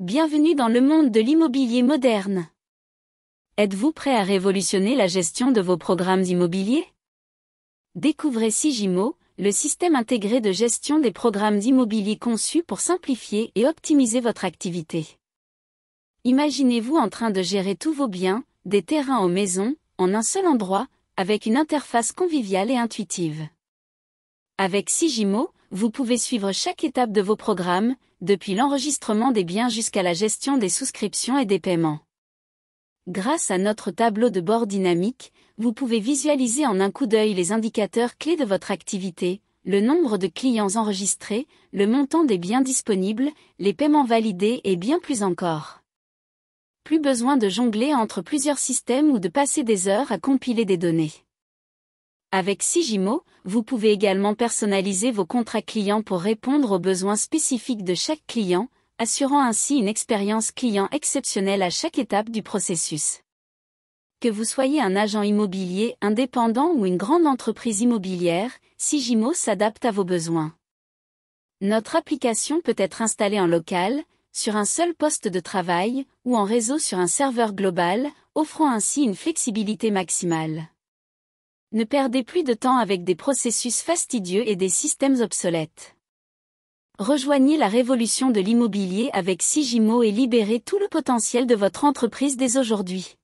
Bienvenue dans le monde de l'immobilier moderne. Êtes-vous prêt à révolutionner la gestion de vos programmes immobiliers Découvrez Sigimo, le système intégré de gestion des programmes immobiliers conçu pour simplifier et optimiser votre activité. Imaginez-vous en train de gérer tous vos biens, des terrains aux maisons, en un seul endroit, avec une interface conviviale et intuitive. Avec Sigimo, vous pouvez suivre chaque étape de vos programmes, depuis l'enregistrement des biens jusqu'à la gestion des souscriptions et des paiements. Grâce à notre tableau de bord dynamique, vous pouvez visualiser en un coup d'œil les indicateurs clés de votre activité, le nombre de clients enregistrés, le montant des biens disponibles, les paiements validés et bien plus encore. Plus besoin de jongler entre plusieurs systèmes ou de passer des heures à compiler des données. Avec Sigimo, vous pouvez également personnaliser vos contrats clients pour répondre aux besoins spécifiques de chaque client, assurant ainsi une expérience client exceptionnelle à chaque étape du processus. Que vous soyez un agent immobilier indépendant ou une grande entreprise immobilière, Sigimo s'adapte à vos besoins. Notre application peut être installée en local, sur un seul poste de travail, ou en réseau sur un serveur global, offrant ainsi une flexibilité maximale. Ne perdez plus de temps avec des processus fastidieux et des systèmes obsolètes. Rejoignez la révolution de l'immobilier avec Sigimo et libérez tout le potentiel de votre entreprise dès aujourd'hui.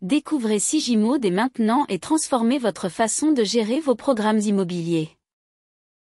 Découvrez Sigimo dès maintenant et transformez votre façon de gérer vos programmes immobiliers.